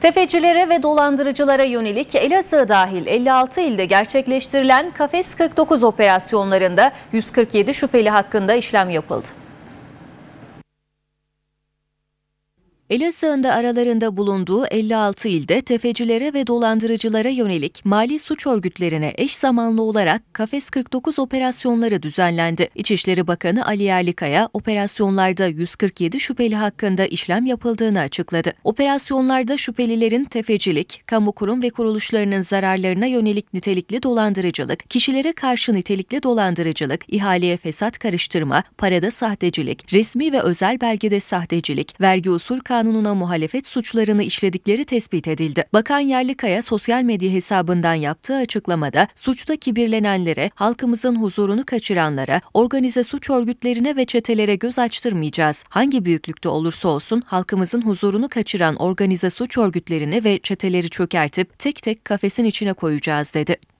Tefecilere ve dolandırıcılara yönelik Elazığ dahil 56 ilde gerçekleştirilen Kafes 49 operasyonlarında 147 şüpheli hakkında işlem yapıldı. Elazığ'ında aralarında bulunduğu 56 ilde tefecilere ve dolandırıcılara yönelik mali suç örgütlerine eş zamanlı olarak Kafes 49 operasyonları düzenlendi. İçişleri Bakanı Ali Yerlikaya operasyonlarda 147 şüpheli hakkında işlem yapıldığını açıkladı. Operasyonlarda şüphelilerin tefecilik, kamu kurum ve kuruluşlarının zararlarına yönelik nitelikli dolandırıcılık, kişilere karşı nitelikli dolandırıcılık, ihaleye fesat karıştırma, parada sahtecilik, resmi ve özel belgede sahtecilik, vergi usul kanunları, Kanunu'na muhalefet suçlarını işledikleri tespit edildi. Bakan Yerlikaya sosyal medya hesabından yaptığı açıklamada suçta kibirlenenlere, halkımızın huzurunu kaçıranlara, organize suç örgütlerine ve çetelere göz açtırmayacağız. Hangi büyüklükte olursa olsun halkımızın huzurunu kaçıran organize suç örgütlerini ve çeteleri çökertip tek tek kafesin içine koyacağız dedi.